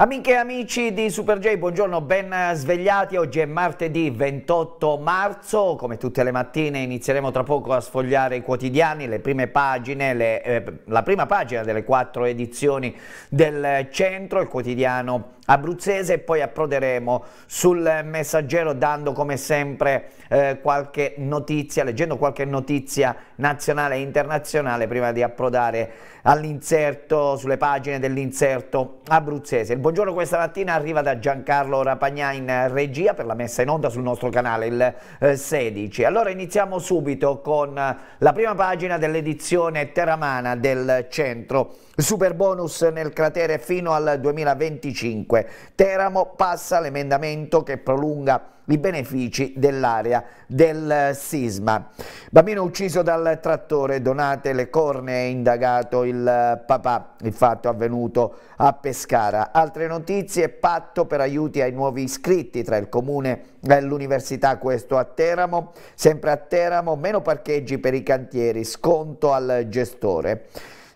Amiche e amici di Super J, buongiorno, ben svegliati. Oggi è martedì 28 marzo, come tutte le mattine inizieremo tra poco a sfogliare i quotidiani, le prime pagine, le, eh, la prima pagina delle quattro edizioni del centro, il quotidiano abruzzese e poi approderemo sul messaggero dando come sempre eh, qualche notizia, leggendo qualche notizia nazionale e internazionale prima di approdare all'inserto, sulle pagine dell'inserto abruzzese. Il buongiorno questa mattina arriva da Giancarlo Rapagnà in regia per la messa in onda sul nostro canale il eh, 16. Allora iniziamo subito con la prima pagina dell'edizione Terramana del centro. Super bonus nel cratere fino al 2025 5. Teramo passa l'emendamento che prolunga i benefici dell'area del sisma. Bambino ucciso dal trattore, donate le corne, è indagato il eh, papà, il fatto avvenuto a Pescara. Altre notizie, patto per aiuti ai nuovi iscritti tra il comune e l'università, questo a Teramo, sempre a Teramo, meno parcheggi per i cantieri, sconto al gestore.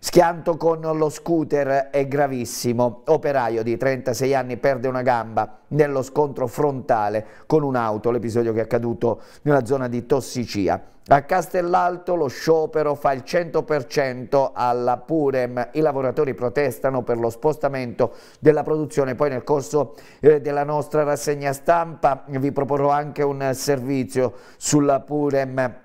Schianto con lo scooter è gravissimo. Operaio di 36 anni perde una gamba nello scontro frontale con un'auto, l'episodio che è accaduto nella zona di Tossicia. A Castellalto lo sciopero fa il 100% alla Purem, i lavoratori protestano per lo spostamento della produzione, poi nel corso eh, della nostra rassegna stampa vi proporrò anche un servizio sulla Purem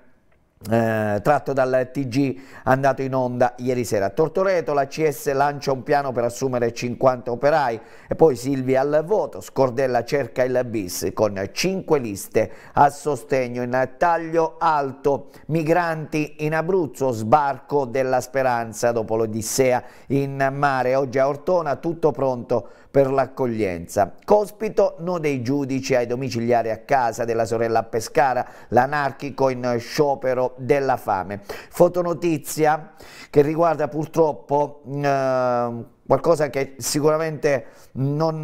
eh, tratto dal TG andato in onda ieri sera. A Tortoreto la CS lancia un piano per assumere 50 operai e poi Silvia al voto, Scordella cerca il bis con 5 liste a sostegno in taglio alto, migranti in Abruzzo, sbarco della speranza dopo l'Odissea in mare. Oggi a Ortona tutto pronto per l'accoglienza. Cospito no dei giudici ai domiciliari a casa della sorella a Pescara, l'anarchico in sciopero della fame. Fotonotizia che riguarda purtroppo... Eh, qualcosa che sicuramente non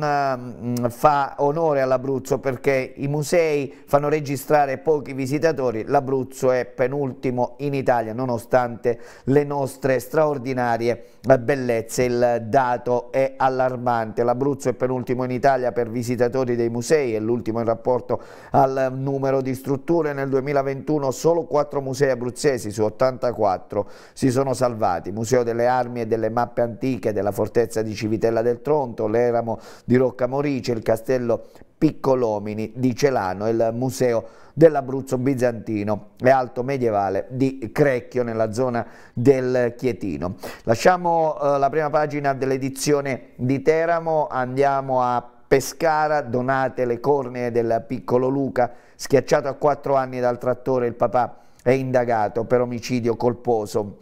uh, fa onore all'Abruzzo perché i musei fanno registrare pochi visitatori, l'Abruzzo è penultimo in Italia nonostante le nostre straordinarie eh, bellezze, il dato è allarmante, l'Abruzzo è penultimo in Italia per visitatori dei musei, è l'ultimo in rapporto al numero di strutture, nel 2021 solo 4 musei abruzzesi su 84 si sono salvati, Museo delle Armi e delle Mappe Antiche, della Fortuna fortezza di Civitella del Tronto, l'eramo di Roccamorice, il castello Piccolomini di Celano, il museo dell'Abruzzo bizantino e alto medievale di Crecchio nella zona del Chietino. Lasciamo eh, la prima pagina dell'edizione di Teramo, andiamo a Pescara, donate le cornee del piccolo Luca, schiacciato a quattro anni dal trattore, il papà è indagato per omicidio colposo.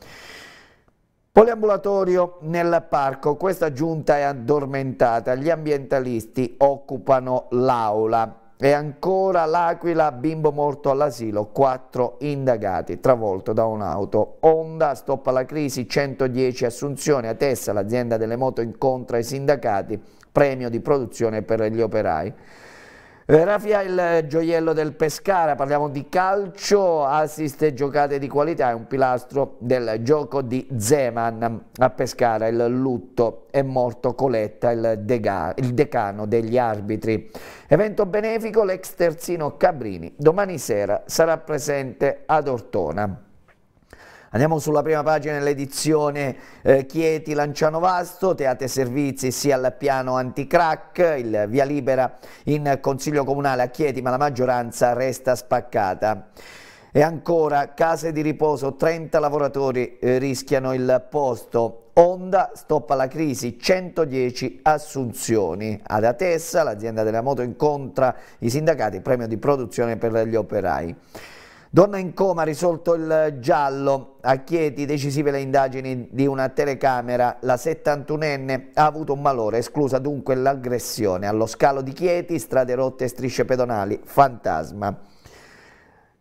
Poliambulatorio nel parco, questa giunta è addormentata, gli ambientalisti occupano l'aula e ancora l'Aquila, bimbo morto all'asilo, quattro indagati, travolto da un'auto. Honda stoppa la crisi, 110 assunzioni a Tessa, l'azienda delle moto incontra i sindacati, premio di produzione per gli operai. Rafia il gioiello del Pescara, parliamo di calcio, assist e giocate di qualità, è un pilastro del gioco di Zeman a Pescara, il lutto è morto Coletta, il, il decano degli arbitri. Evento benefico l'ex terzino Cabrini, domani sera sarà presente ad Ortona. Andiamo sulla prima pagina dell'edizione eh, Chieti Lanciano Vasto, Teate Servizi sia al piano anticrack, il via libera in Consiglio Comunale a Chieti, ma la maggioranza resta spaccata. E ancora, case di riposo, 30 lavoratori eh, rischiano il posto. Honda stoppa la crisi, 110 assunzioni. Ad Atessa l'azienda della moto incontra i sindacati, premio di produzione per gli operai. Donna in coma, risolto il giallo, a Chieti decisive le indagini di una telecamera, la 71enne ha avuto un malore, esclusa dunque l'aggressione. Allo scalo di Chieti, strade rotte e strisce pedonali, fantasma.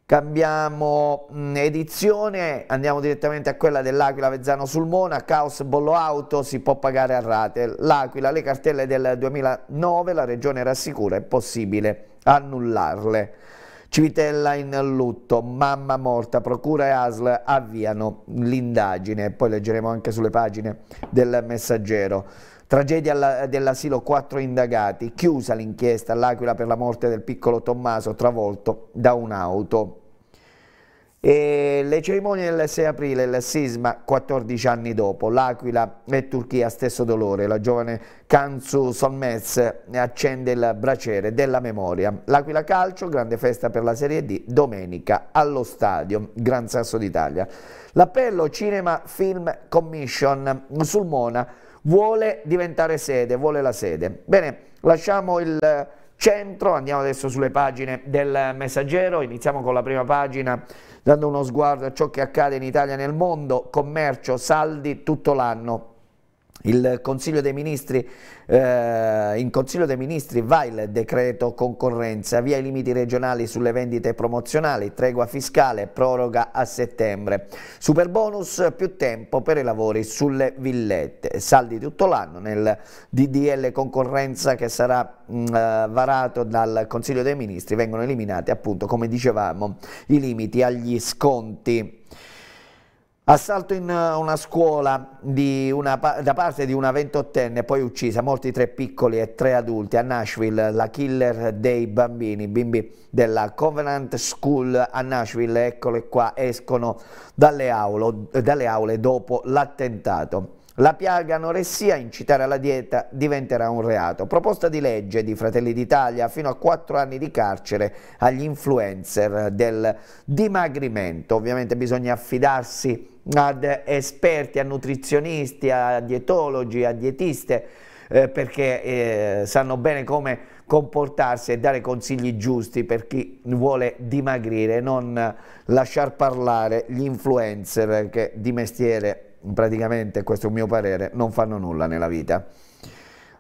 Cambiamo mm, edizione, andiamo direttamente a quella dell'Aquila Vezzano Sulmona, caos bollo auto, si può pagare a rate. L'Aquila, le cartelle del 2009, la regione rassicura, è possibile annullarle. Civitella in lutto, mamma morta, procura e ASL avviano l'indagine, poi leggeremo anche sulle pagine del messaggero. Tragedia dell'asilo, quattro indagati, chiusa l'inchiesta all'Aquila per la morte del piccolo Tommaso travolto da un'auto. E le cerimonie del 6 aprile, il sisma 14 anni dopo, l'Aquila e Turchia stesso dolore, la giovane Kansu Sonmez accende il braciere della memoria. L'Aquila Calcio, grande festa per la Serie D, domenica allo stadio Gran Sasso d'Italia. L'appello Cinema Film Commission sul Mona vuole diventare sede, vuole la sede. Bene, lasciamo il centro, andiamo adesso sulle pagine del messaggero, iniziamo con la prima pagina dando uno sguardo a ciò che accade in Italia e nel mondo, commercio, saldi tutto l'anno. Il Consiglio dei Ministri, eh, in Consiglio dei Ministri va il decreto concorrenza, via i limiti regionali sulle vendite promozionali, tregua fiscale, proroga a settembre. Super bonus, più tempo per i lavori sulle villette, saldi tutto l'anno nel DDL concorrenza che sarà mh, mm, eh, varato dal Consiglio dei Ministri, vengono eliminati appunto come dicevamo i limiti agli sconti. Assalto in eh, una scuola una, da parte di una ventottenne, poi uccisa, morti tre piccoli e tre adulti a Nashville, la killer dei bambini, bimbi della Covenant School a Nashville, eccole qua, escono dalle aule, dalle aule dopo l'attentato. La piaga anoressia, incitare alla dieta, diventerà un reato. Proposta di legge di Fratelli d'Italia fino a 4 anni di carcere agli influencer del dimagrimento. Ovviamente bisogna affidarsi ad esperti, a nutrizionisti, a dietologi, a dietiste, eh, perché eh, sanno bene come comportarsi e dare consigli giusti per chi vuole dimagrire, non lasciar parlare gli influencer che di mestiere praticamente, questo è un mio parere, non fanno nulla nella vita.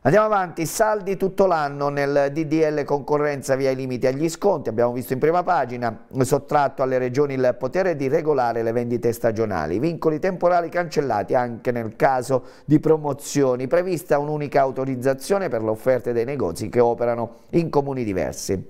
Andiamo avanti, saldi tutto l'anno nel DDL concorrenza via i limiti agli sconti, abbiamo visto in prima pagina, sottratto alle regioni il potere di regolare le vendite stagionali, vincoli temporali cancellati anche nel caso di promozioni, prevista un'unica autorizzazione per le offerte dei negozi che operano in comuni diversi.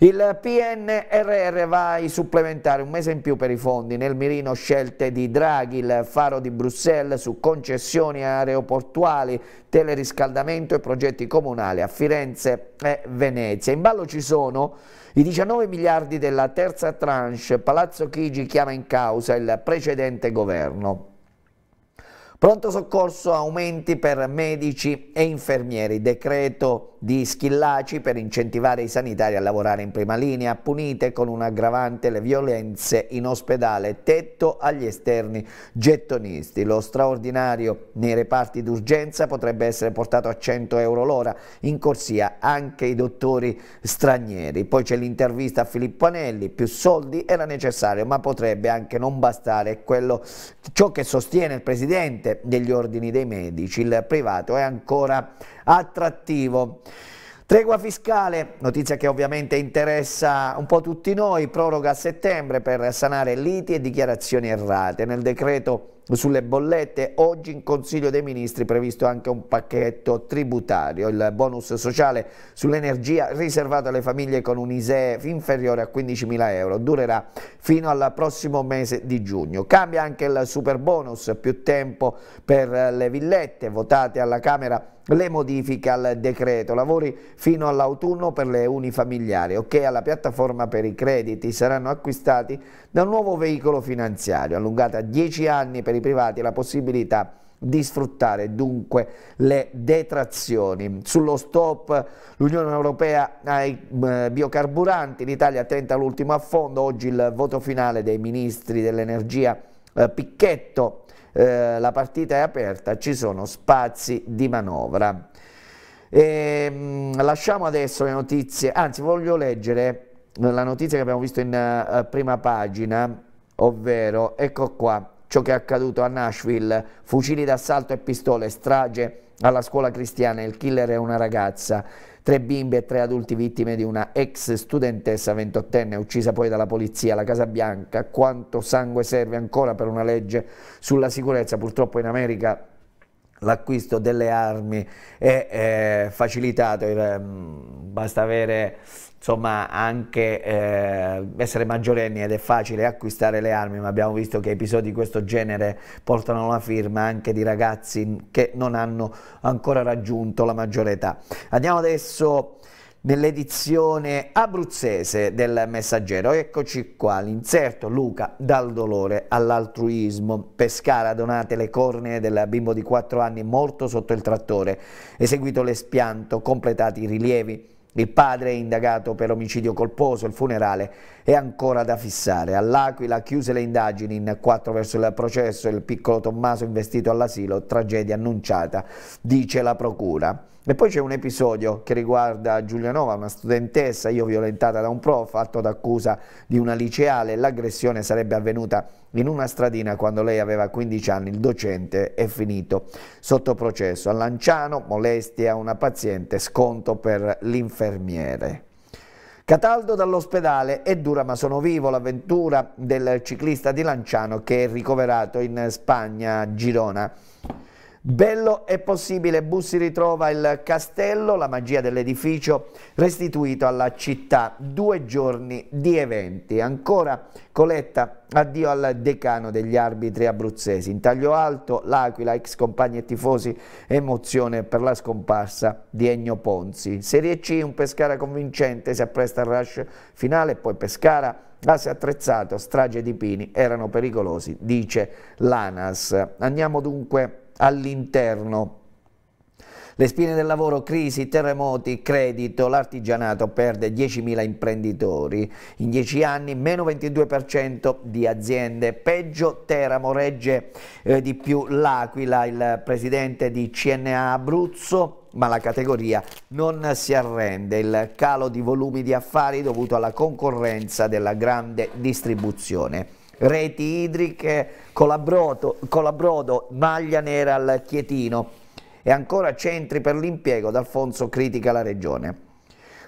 Il PNRR va a supplementare un mese in più per i fondi, nel mirino scelte di Draghi, il faro di Bruxelles su concessioni aeroportuali, teleriscaldamento e progetti comunali a Firenze e Venezia. In ballo ci sono i 19 miliardi della terza tranche, Palazzo Chigi chiama in causa il precedente governo. Pronto soccorso aumenti per medici e infermieri, decreto di Schillaci per incentivare i sanitari a lavorare in prima linea, punite con un aggravante le violenze in ospedale, tetto agli esterni gettonisti. Lo straordinario nei reparti d'urgenza potrebbe essere portato a 100 euro l'ora, in corsia anche i dottori stranieri. Poi c'è l'intervista a Filippo Anelli, più soldi era necessario ma potrebbe anche non bastare Quello, ciò che sostiene il Presidente ovviamente degli ordini dei medici, il privato è ancora attrattivo. Tregua fiscale, notizia che ovviamente interessa un po' tutti noi, proroga a settembre per sanare liti e dichiarazioni errate. Nel decreto sulle bollette. Oggi in Consiglio dei Ministri è previsto anche un pacchetto tributario, il bonus sociale sull'energia riservato alle famiglie con un ISEE inferiore a 15.000 euro, durerà fino al prossimo mese di giugno. Cambia anche il super bonus, più tempo per le villette votate alla Camera le modifiche al decreto, lavori fino all'autunno per le unifamiliari, ok alla piattaforma per i crediti, saranno acquistati da un nuovo veicolo finanziario, allungata a 10 anni per i privati la possibilità di sfruttare dunque le detrazioni. Sullo stop l'Unione Europea ai eh, biocarburanti, l'Italia tenta l'ultimo affondo, oggi il voto finale dei ministri dell'energia eh, Picchetto eh, la partita è aperta, ci sono spazi di manovra. E, ehm, lasciamo adesso le notizie, anzi voglio leggere la notizia che abbiamo visto in uh, prima pagina, ovvero ecco qua ciò che è accaduto a Nashville, fucili d'assalto e pistole, strage alla scuola cristiana, il killer è una ragazza tre bimbi e tre adulti vittime di una ex studentessa 28enne uccisa poi dalla polizia alla Casa Bianca. Quanto sangue serve ancora per una legge sulla sicurezza? Purtroppo in America l'acquisto delle armi è eh, facilitato, basta avere insomma anche eh, essere maggiorenni ed è facile acquistare le armi ma abbiamo visto che episodi di questo genere portano la firma anche di ragazzi che non hanno ancora raggiunto la maggiore età andiamo adesso nell'edizione abruzzese del Messaggero. Eccoci qua, l'inserto Luca dal dolore all'altruismo. Pescara donate le corne del bimbo di 4 anni morto sotto il trattore, eseguito l'espianto, completati i rilievi. Il padre è indagato per omicidio colposo, il funerale è ancora da fissare. All'Aquila chiuse le indagini in quattro verso il processo, il piccolo Tommaso investito all'asilo, tragedia annunciata, dice la procura. E poi c'è un episodio che riguarda Giulianova, una studentessa, io violentata da un prof, fatto d'accusa di una liceale. L'aggressione sarebbe avvenuta in una stradina quando lei aveva 15 anni. Il docente è finito sotto processo. A Lanciano, molestia a una paziente, sconto per l'infermiere. Cataldo dall'ospedale è dura ma sono vivo l'avventura del ciclista di Lanciano che è ricoverato in Spagna, Girona. Bello è possibile, Bussi ritrova il castello, la magia dell'edificio restituito alla città. Due giorni di eventi. Ancora Coletta, addio al decano degli arbitri abruzzesi. In taglio alto, l'Aquila, ex compagni e tifosi, emozione per la scomparsa di Ennio Ponzi. Serie C, un Pescara convincente, si appresta al rush finale, poi Pescara Base attrezzato, strage di pini, erano pericolosi, dice l'ANAS. Andiamo dunque a all'interno. Le spine del lavoro, crisi, terremoti, credito, l'artigianato perde 10.000 imprenditori, in 10 anni meno 22% di aziende, peggio Teramo regge eh, di più l'Aquila, il presidente di CNA Abruzzo ma la categoria non si arrende. Il calo di volumi di affari dovuto alla concorrenza della grande distribuzione reti idriche, colabrodo, colabrodo, maglia nera al Chietino e ancora centri per l'impiego d'Alfonso critica la regione.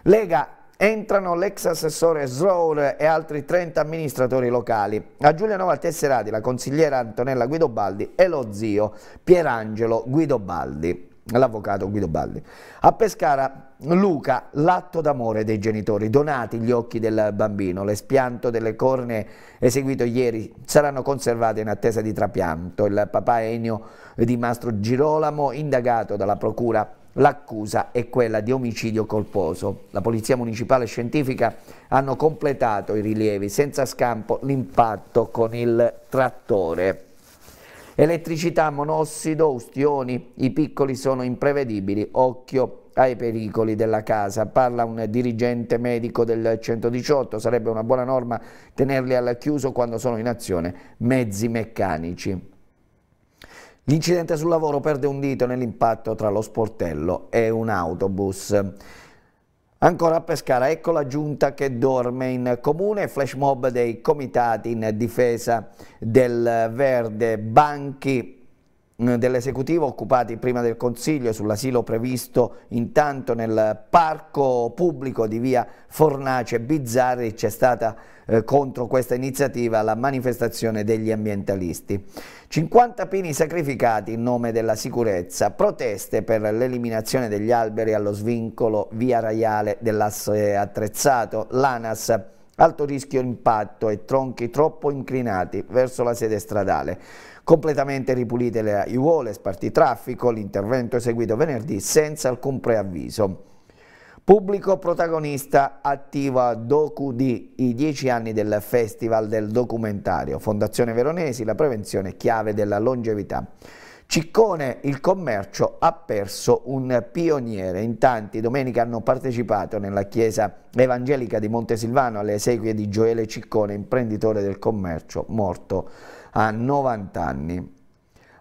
Lega entrano l'ex assessore Srour e altri 30 amministratori locali, a Giulia Nova Tesserati la consigliera Antonella Guidobaldi e lo zio Pierangelo Guidobaldi l'avvocato Guido Balli. A Pescara, Luca, l'atto d'amore dei genitori, donati gli occhi del bambino, l'espianto delle corne eseguito ieri saranno conservate in attesa di trapianto. Il papà Ennio di Mastro Girolamo, indagato dalla procura, l'accusa è quella di omicidio colposo. La Polizia Municipale e Scientifica hanno completato i rilievi senza scampo l'impatto con il trattore. Elettricità, monossido, ustioni, i piccoli sono imprevedibili, occhio ai pericoli della casa. Parla un dirigente medico del 118, sarebbe una buona norma tenerli al chiuso quando sono in azione mezzi meccanici. L'incidente sul lavoro perde un dito nell'impatto tra lo sportello e un autobus. Ancora a Pescara, ecco la giunta che dorme in comune, flash mob dei comitati in difesa del verde, banchi Mm, dell'esecutivo occupati prima del Consiglio sull'asilo previsto intanto nel parco pubblico di via Fornace Bizzarri c'è stata eh, contro questa iniziativa la manifestazione degli ambientalisti. 50 pini sacrificati in nome della sicurezza, proteste per l'eliminazione degli alberi allo svincolo via Raiale dell'asse attrezzato, l'ANAS alto rischio impatto e tronchi troppo inclinati verso la sede stradale. Completamente ripulite le aiuole, sparti traffico, l'intervento eseguito venerdì senza alcun preavviso. Pubblico protagonista attiva Docu di i dieci anni del Festival del Documentario. Fondazione Veronesi, la prevenzione chiave della longevità. Ciccone il commercio ha perso un pioniere, in tanti domenica hanno partecipato nella chiesa evangelica di Montesilvano alle esequie di Gioele Ciccone, imprenditore del commercio, morto a 90 anni.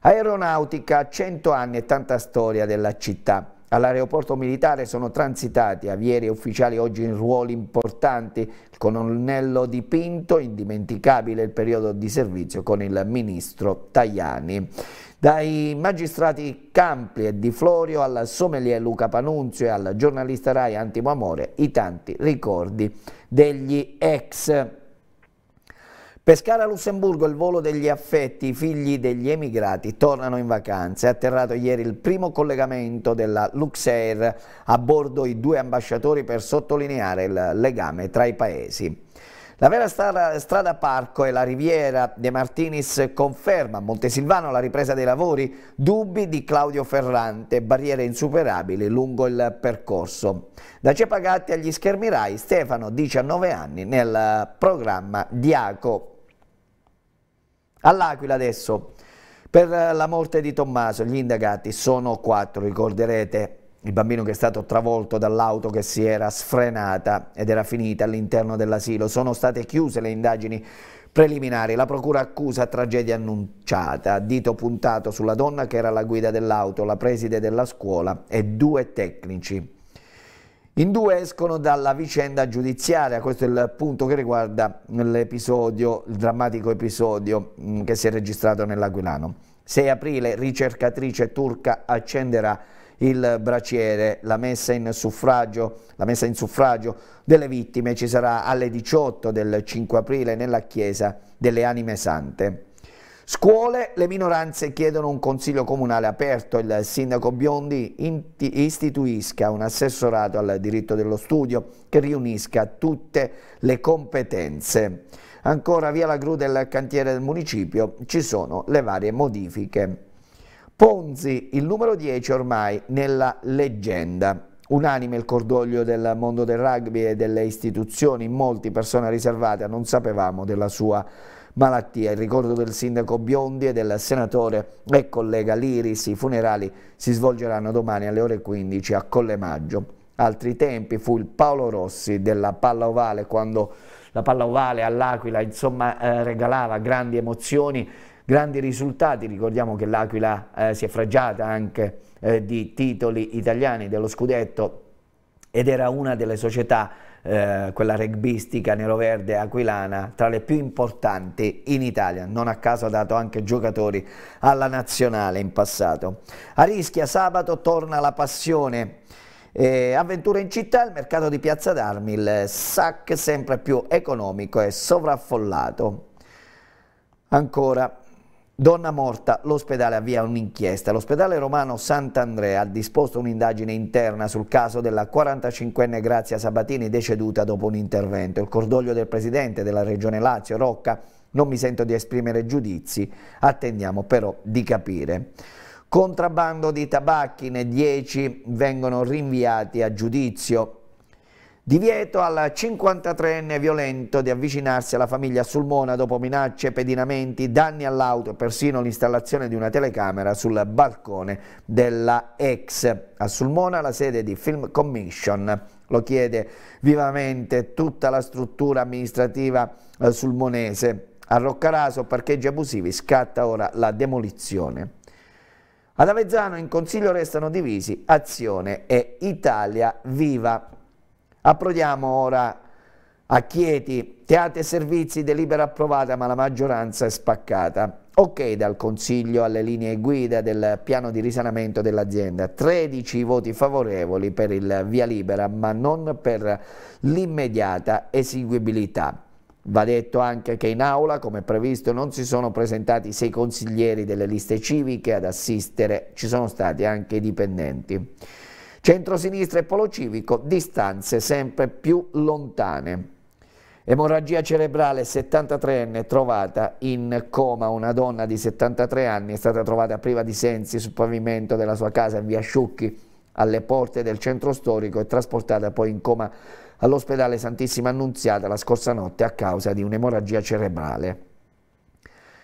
Aeronautica, 100 anni e tanta storia della città. All'aeroporto militare sono transitati avieri e ufficiali oggi in ruoli importanti, il colonnello dipinto, Pinto, indimenticabile il periodo di servizio con il ministro Tajani. Dai magistrati Campli e Di Florio alla sommelier Luca Panunzio e al giornalista Rai Antimo Amore i tanti ricordi degli ex. Pescara-Lussemburgo, il volo degli affetti, i figli degli emigrati tornano in vacanza. È atterrato ieri il primo collegamento della Luxair, a bordo i due ambasciatori per sottolineare il legame tra i paesi. La vera strada, strada, Parco e la Riviera De Martinis conferma, a Montesilvano la ripresa dei lavori, dubbi di Claudio Ferrante, barriere insuperabili lungo il percorso. Da Cepagatti agli schermi Rai, Stefano, 19 anni, nel programma Diaco. All'Aquila adesso, per la morte di Tommaso, gli indagati sono quattro, ricorderete, il bambino che è stato travolto dall'auto che si era sfrenata ed era finita all'interno dell'asilo. Sono state chiuse le indagini preliminari. La procura accusa tragedia annunciata, dito puntato sulla donna che era la guida dell'auto, la preside della scuola e due tecnici. In due escono dalla vicenda giudiziaria, questo è il punto che riguarda l'episodio, il drammatico episodio mm, che si è registrato nell'Aquilano. 6 aprile, ricercatrice turca accenderà il braciere, la messa in suffragio, messa in suffragio delle vittime ci sarà alle 18 del 5 aprile nella Chiesa delle Anime Sante. Scuole, le minoranze chiedono un consiglio comunale aperto, il sindaco Biondi istituisca un assessorato al diritto dello studio che riunisca tutte le competenze. Ancora via la gru del cantiere del municipio ci sono le varie modifiche. Ponzi, il numero 10 ormai nella leggenda. Unanime il cordoglio del mondo del rugby e delle istituzioni, molti persone riservate, non sapevamo della sua malattia. Il ricordo del sindaco Biondi e del senatore e collega Liris, i funerali si svolgeranno domani alle ore 15 a Collemaggio. Altri tempi fu il Paolo Rossi della palla ovale quando la palla ovale all'Aquila eh, regalava grandi emozioni grandi risultati, ricordiamo che l'Aquila eh, si è fraggiata anche eh, di titoli italiani dello scudetto ed era una delle società, eh, quella rugbistica neroverde aquilana, tra le più importanti in Italia, non a caso ha dato anche giocatori alla nazionale in passato. A Rischia sabato torna la passione, eh, avventura in città, il mercato di Piazza d'Armi, il SAC sempre più economico e sovraffollato. Ancora Donna morta, l'ospedale avvia un'inchiesta. L'ospedale romano Sant'Andrea ha disposto un'indagine interna sul caso della 45enne Grazia Sabatini deceduta dopo un intervento. Il cordoglio del presidente della regione Lazio, Rocca, non mi sento di esprimere giudizi, attendiamo però di capire. Contrabbando di tabacchi, ne 10 vengono rinviati a giudizio. Divieto al 53enne violento di avvicinarsi alla famiglia Sulmona dopo minacce, pedinamenti, danni all'auto e persino l'installazione di una telecamera sul balcone della ex. A Sulmona la sede di Film Commission lo chiede vivamente tutta la struttura amministrativa eh, sulmonese. A Roccaraso parcheggi abusivi scatta ora la demolizione. Ad Avezzano in consiglio restano divisi Azione e Italia Viva. Approdiamo ora a Chieti, teatri e servizi, delibera approvata ma la maggioranza è spaccata. Ok dal Consiglio alle linee guida del piano di risanamento dell'azienda. 13 voti favorevoli per il via libera ma non per l'immediata eseguibilità. Va detto anche che in aula, come previsto, non si sono presentati sei consiglieri delle liste civiche ad assistere, ci sono stati anche i dipendenti. Centrosinistra e Polo Civico, distanze sempre più lontane. Emorragia cerebrale, 73enne, trovata in coma. Una donna di 73 anni è stata trovata priva di sensi sul pavimento della sua casa in via Sciucchi, alle porte del centro storico e trasportata poi in coma all'ospedale Santissima Annunziata la scorsa notte a causa di un'emorragia cerebrale.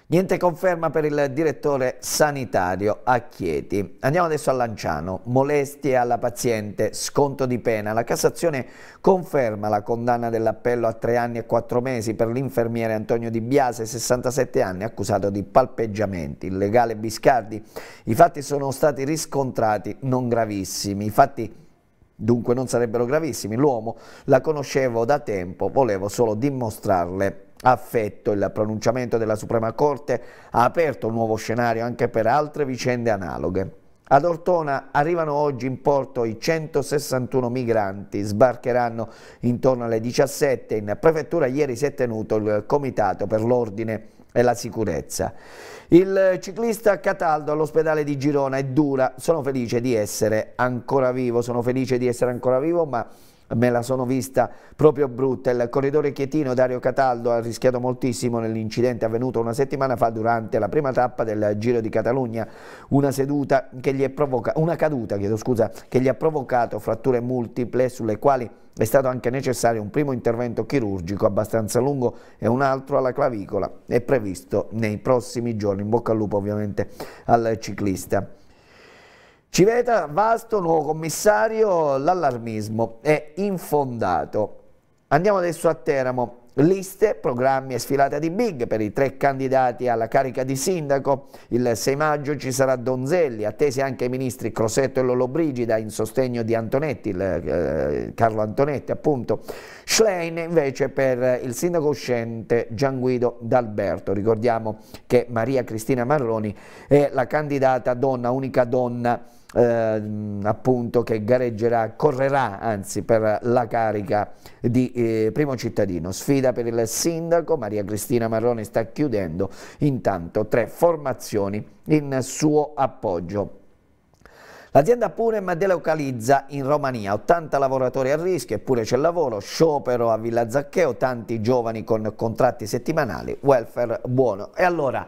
Niente conferma per il direttore sanitario a Chieti. Andiamo adesso a Lanciano. Molestie alla paziente, sconto di pena. La Cassazione conferma la condanna dell'appello a tre anni e quattro mesi per l'infermiere Antonio Di Biase, 67 anni, accusato di palpeggiamenti. Il legale Biscardi. I fatti sono stati riscontrati non gravissimi. I fatti dunque non sarebbero gravissimi. L'uomo la conoscevo da tempo, volevo solo dimostrarle affetto. Il pronunciamento della Suprema Corte ha aperto un nuovo scenario anche per altre vicende analoghe. Ad Ortona arrivano oggi in porto i 161 migranti, sbarcheranno intorno alle 17. In prefettura ieri si è tenuto il comitato per l'ordine e la sicurezza. Il ciclista Cataldo all'ospedale di Girona è dura, sono felice di essere ancora vivo, sono felice di essere ancora vivo, ma me la sono vista proprio brutta. Il corridore chietino Dario Cataldo ha rischiato moltissimo nell'incidente avvenuto una settimana fa durante la prima tappa del Giro di Catalogna, una, provoca... una caduta scusa, che gli ha provocato fratture multiple sulle quali è stato anche necessario un primo intervento chirurgico abbastanza lungo e un altro alla clavicola, è previsto nei prossimi giorni, in bocca al lupo ovviamente al ciclista. Civeta, vasto, nuovo commissario, l'allarmismo è infondato. Andiamo adesso a Teramo. Liste, programmi e sfilata di Big per i tre candidati alla carica di sindaco. Il 6 maggio ci sarà Donzelli, attesi anche i ministri Crosetto e Lollobrigida in sostegno di Antonetti, il, eh, Carlo Antonetti appunto. Schlein invece per il sindaco uscente Gianguido D'Alberto. Ricordiamo che Maria Cristina Marroni è la candidata donna, unica donna eh, appunto che gareggerà, correrà anzi per la carica di eh, primo cittadino. Sfida per il sindaco, Maria Cristina Marrone sta chiudendo intanto tre formazioni in suo appoggio. L'azienda Purem delocalizza in Romania, 80 lavoratori a rischio, eppure c'è lavoro, sciopero a Villa Zaccheo, tanti giovani con contratti settimanali, welfare buono. E allora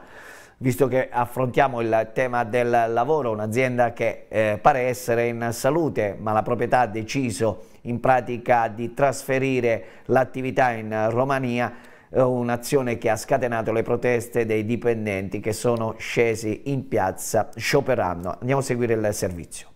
visto che affrontiamo il tema del lavoro, un'azienda che eh, pare essere in salute, ma la proprietà ha deciso in pratica di trasferire l'attività in Romania, eh, un'azione che ha scatenato le proteste dei dipendenti che sono scesi in piazza scioperando. Andiamo a seguire il servizio.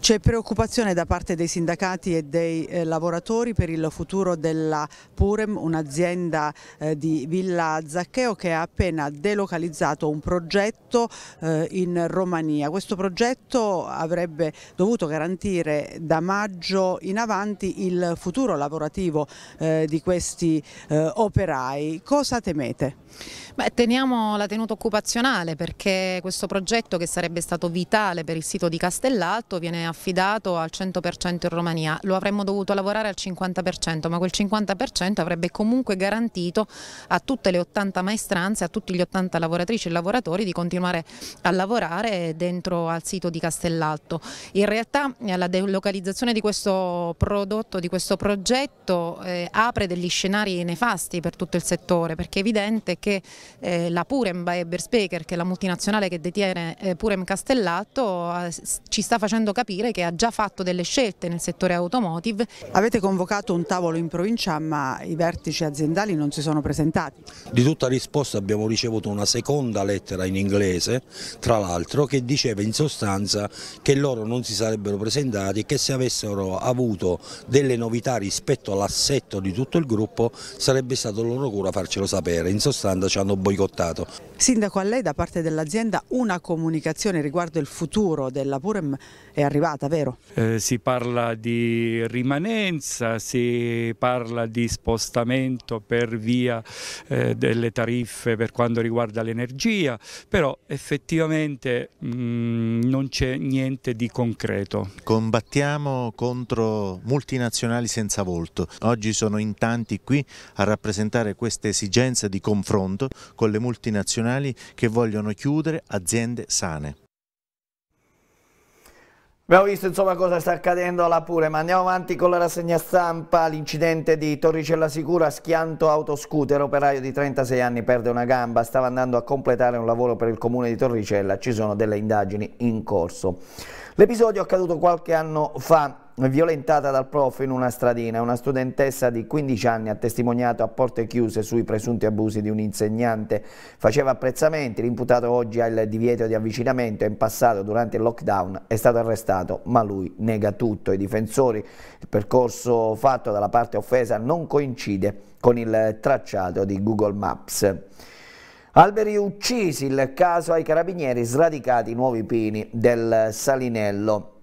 C'è preoccupazione da parte dei sindacati e dei eh, lavoratori per il futuro della Purem, un'azienda eh, di Villa Zaccheo che ha appena delocalizzato un progetto eh, in Romania. Questo progetto avrebbe dovuto garantire da maggio in avanti il futuro lavorativo eh, di questi eh, operai. Cosa temete? Beh, teniamo la tenuta occupazionale perché questo progetto che sarebbe stato vitale per il sito di Castellalto viene affidato al 100% in Romania. Lo avremmo dovuto lavorare al 50%, ma quel 50% avrebbe comunque garantito a tutte le 80 maestranze, a tutti gli 80 lavoratrici e lavoratori di continuare a lavorare dentro al sito di Castellalto. In realtà eh, la delocalizzazione di questo prodotto, di questo progetto eh, apre degli scenari nefasti per tutto il settore perché è evidente è che eh, la Purem by Eberspeaker, che è la multinazionale che detiene eh, Purem Castellato, ci sta facendo capire che ha già fatto delle scelte nel settore automotive. Avete convocato un tavolo in provincia ma i vertici aziendali non si sono presentati? Di tutta risposta abbiamo ricevuto una seconda lettera in inglese, tra l'altro, che diceva in sostanza che loro non si sarebbero presentati e che se avessero avuto delle novità rispetto all'assetto di tutto il gruppo sarebbe stato loro cura farcelo sapere. In sostanza strada, ci hanno boicottato. Sindaco, a lei da parte dell'azienda una comunicazione riguardo il futuro della Purem è arrivata, vero? Eh, si parla di rimanenza, si parla di spostamento per via eh, delle tariffe per quanto riguarda l'energia, però effettivamente mh, mm, non c'è niente di concreto. Combattiamo contro multinazionali senza volto. Oggi sono in tanti qui a rappresentare questa esigenza di confronto confronto con le multinazionali che vogliono chiudere aziende sane. Abbiamo visto insomma cosa sta accadendo alla Pure, ma andiamo avanti con la rassegna stampa, l'incidente di Torricella Sicura, schianto autoscooter, operaio di 36 anni perde una gamba, stava andando a completare un lavoro per il comune di Torricella, ci sono delle indagini in corso. L'episodio è accaduto qualche anno fa violentata dal prof in una stradina. Una studentessa di 15 anni ha testimoniato a porte chiuse sui presunti abusi di un insegnante. Faceva apprezzamenti, l'imputato oggi ha il divieto di avvicinamento e in passato durante il lockdown è stato arrestato, ma lui nega tutto. I difensori, il percorso fatto dalla parte offesa non coincide con il tracciato di Google Maps. Alberi uccisi, il caso ai carabinieri sradicati i nuovi pini del Salinello.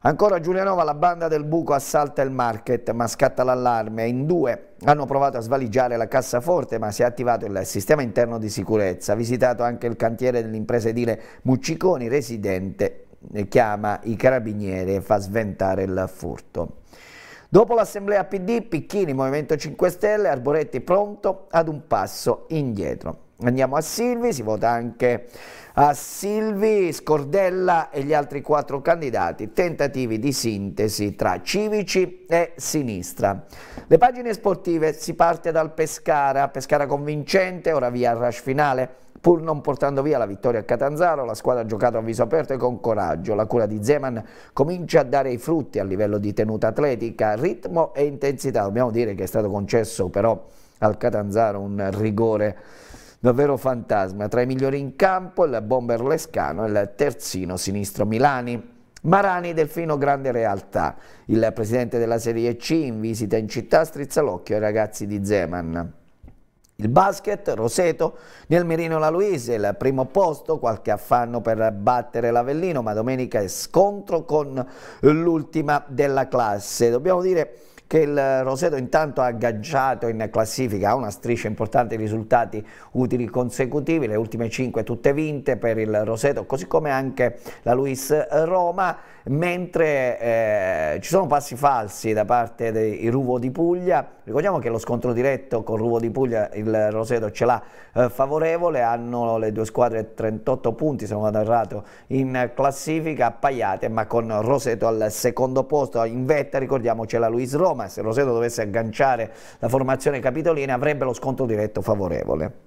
Ancora Giulianova, la banda del buco assalta il market ma scatta l'allarme. In due hanno provato a svaligiare la cassaforte ma si è attivato il sistema interno di sicurezza. Visitato anche il cantiere dell'impresa edile Mucciconi, residente, eh, chiama i carabinieri e fa sventare il furto. Dopo l'assemblea PD, Picchini, Movimento 5 Stelle, Arboretti pronto ad un passo indietro. Andiamo a Silvi, si vota anche a Silvi, Scordella e gli altri quattro candidati, tentativi di sintesi tra civici e sinistra. Le pagine sportive si parte dal Pescara, Pescara convincente, ora via al rush finale, Pur non portando via la vittoria a Catanzaro, la squadra ha giocato a viso aperto e con coraggio. La cura di Zeman comincia a dare i frutti a livello di tenuta atletica, ritmo e intensità. Dobbiamo dire che è stato concesso però al Catanzaro un rigore davvero fantasma. Tra i migliori in campo il bomber Lescano e il terzino sinistro Milani. Marani, Delfino, grande realtà. Il presidente della Serie C in visita in città strizza l'occhio ai ragazzi di Zeman. Il basket, Roseto, nel mirino la Luise, il primo posto, qualche affanno per battere l'Avellino, ma domenica è scontro con l'ultima della classe. Dobbiamo dire che il Roseto intanto ha agganciato in classifica, ha una striscia importante di risultati utili consecutivi, le ultime 5 tutte vinte per il Roseto, così come anche la Luis Roma, mentre eh, ci sono passi falsi da parte di Ruvo di Puglia, ricordiamo che lo scontro diretto con Ruvo di Puglia il Roseto ce l'ha eh, favorevole, hanno le due squadre 38 punti se non vado errato in classifica, appaiate ma con Roseto al secondo posto, in vetta ricordiamo c'è la Luis Roma, Roma, se Roseto dovesse agganciare la formazione capitolina, avrebbe lo scontro diretto favorevole.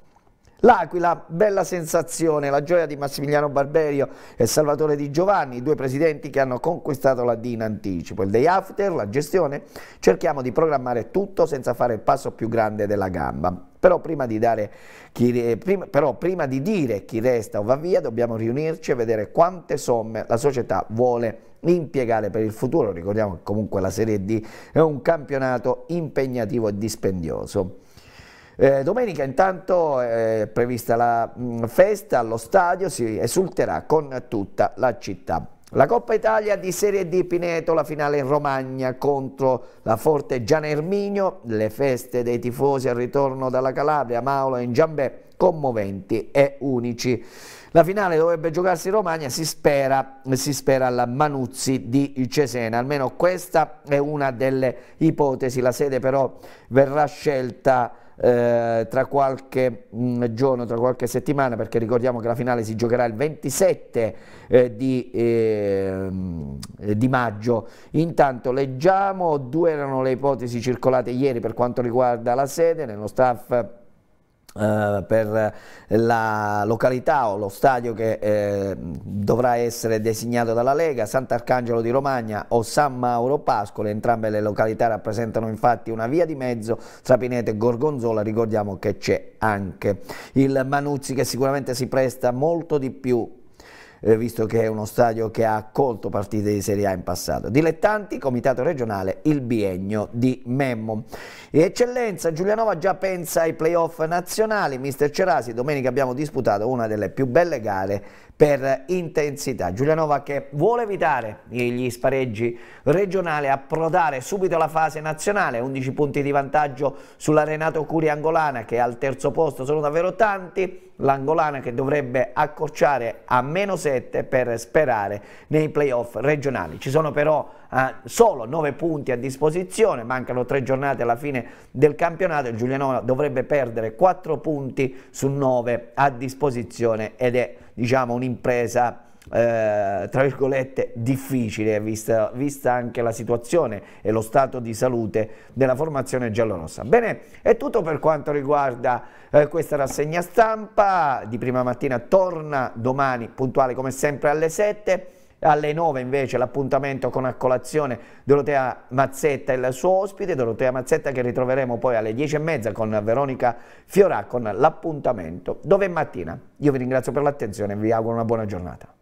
L'Aquila, bella sensazione, la gioia di Massimiliano Barberio e Salvatore Di Giovanni, i due presidenti che hanno conquistato la D in anticipo. Il day after, la gestione, cerchiamo di programmare tutto senza fare il passo più grande della gamba. Però prima, di dare chi, prima, però prima di dire chi resta o va via dobbiamo riunirci e vedere quante somme la società vuole impiegare per il futuro, ricordiamo che comunque la Serie D è un campionato impegnativo e dispendioso. Eh, domenica intanto è eh, prevista la mh, mm, festa allo stadio, si esulterà con tutta la città. La Coppa Italia di Serie D Pineto, la finale in Romagna contro la Forte Gian Erminio, le feste dei tifosi al ritorno dalla Calabria, Maolo e Giambè, commoventi e unici. La finale dovrebbe giocarsi in Romagna, si spera, si spera alla Manuzzi di Cesena, almeno questa è una delle ipotesi, la sede però verrà scelta eh, tra qualche mh, mm, giorno, tra qualche settimana, perché ricordiamo che la finale si giocherà il 27 eh, di, eh, di, maggio. Intanto leggiamo, due erano le ipotesi circolate ieri per quanto riguarda la sede, nello staff eh, per la località o lo stadio che eh, dovrà essere designato dalla Lega, Sant'Arcangelo di Romagna o San Mauro Pascoli, entrambe le località rappresentano infatti una via di mezzo tra Pineto e Gorgonzola, ricordiamo che c'è anche il Manuzzi che sicuramente si presta molto di più eh, visto che è uno stadio che ha accolto partite di Serie A in passato. Dilettanti, comitato regionale, il biennio di Memmo. In eccellenza, Giulianova già pensa ai playoff nazionali. Mister Cerasi, domenica abbiamo disputato una delle più belle gare per intensità. Giulianova che vuole evitare gli spareggi regionali, approdare subito alla fase nazionale, 11 punti di vantaggio sulla Renato Curi Angolana che al terzo posto sono davvero tanti, l'angolana che dovrebbe accorciare a meno 7 per sperare nei playoff regionali. Ci sono però eh, solo 9 punti a disposizione, mancano 3 giornate alla fine del campionato, il Giulianova dovrebbe perdere 4 punti su 9 a disposizione ed è diciamo un'impresa eh, tra virgolette difficile vista, vista, anche la situazione e lo stato di salute della formazione giallorossa. Bene, è tutto per quanto riguarda eh, questa rassegna stampa di prima mattina torna domani puntuale come sempre alle 7 alle 9 invece l'appuntamento con a colazione Dorotea Mazzetta e il suo ospite, Dorotea Mazzetta che ritroveremo poi alle 10.30 con Veronica Fiorà con l'appuntamento dove è mattina. Io vi ringrazio per l'attenzione e vi auguro una buona giornata.